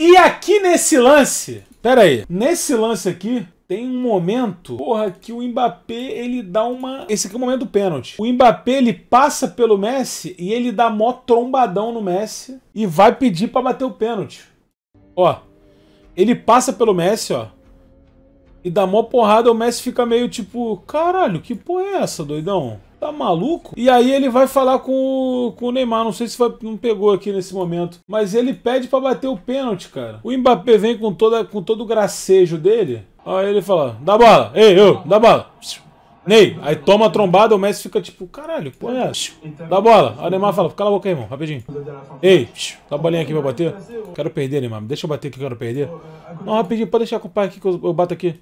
E aqui nesse lance, pera aí, nesse lance aqui, tem um momento, porra, que o Mbappé, ele dá uma... Esse aqui é o momento do pênalti. O Mbappé, ele passa pelo Messi e ele dá mó trombadão no Messi e vai pedir para bater o pênalti. Ó, ele passa pelo Messi, ó, e dá mó porrada, o Messi fica meio tipo, caralho, que porra é essa, doidão? Tá maluco? E aí ele vai falar com o, com o Neymar. Não sei se foi, não pegou aqui nesse momento. Mas ele pede para bater o pênalti, cara. O Mbappé vem com, toda, com todo o gracejo dele. Aí ele fala: dá bola, ei, eu, dá bola. Ney, aí toma a trombada, o Messi fica tipo, caralho, pô, é. Dá bola. Aí o Neymar fala, cala a boca aí, irmão, rapidinho. Ei, dá a bolinha aqui pra bater. Quero perder, Neymar. Deixa eu bater aqui que eu quero perder. Não, rapidinho, pode deixar com o pai aqui que eu, eu bato aqui.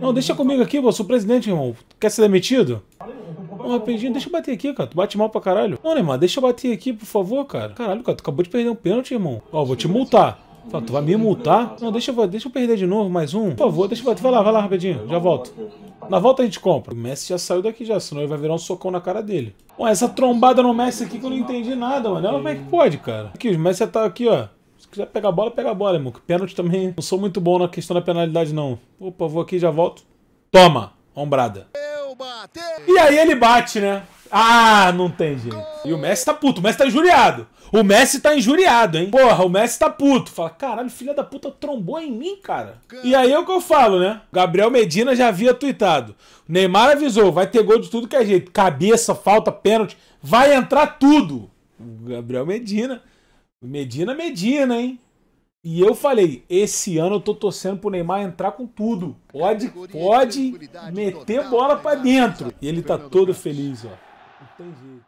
Não, deixa comigo aqui, pô, sou presidente, irmão. Quer ser demitido? rapidinho, deixa eu bater aqui, cara. Tu bate mal pra caralho. Não, Neymar, né, deixa eu bater aqui, por favor, cara. Caralho, cara, tu acabou de perder um pênalti, irmão. Ó, vou te multar. Fala, tu vai me multar? Não, deixa eu, deixa eu perder de novo, mais um. Por favor, deixa eu bater. Vai lá, vai lá rapidinho, já volto. Na volta a gente compra. O Messi já saiu daqui já, senão ele vai virar um socão na cara dele. Ó, essa trombada no Messi aqui que eu não entendi nada, mano. Como é que pode, cara? Aqui, o Messi já tá aqui, ó. Se quiser pegar a bola, pega a bola, irmão. Que pênalti também. Não sou muito bom na questão da penalidade, não. Opa, vou aqui, já volto. Toma, ombrada. E aí ele bate, né? Ah, não tem jeito. E o Messi tá puto, o Messi tá injuriado. O Messi tá injuriado, hein? Porra, o Messi tá puto. Fala, caralho, filha da puta trombou em mim, cara. E aí é o que eu falo, né? Gabriel Medina já havia tweetado. Neymar avisou, vai ter gol de tudo que é jeito. Cabeça, falta, pênalti. Vai entrar tudo. O Gabriel Medina. Medina, Medina, hein? E eu falei, esse ano eu tô torcendo pro Neymar entrar com tudo. Pode, pode meter bola para dentro. E ele tá todo feliz, ó. Não tem jeito.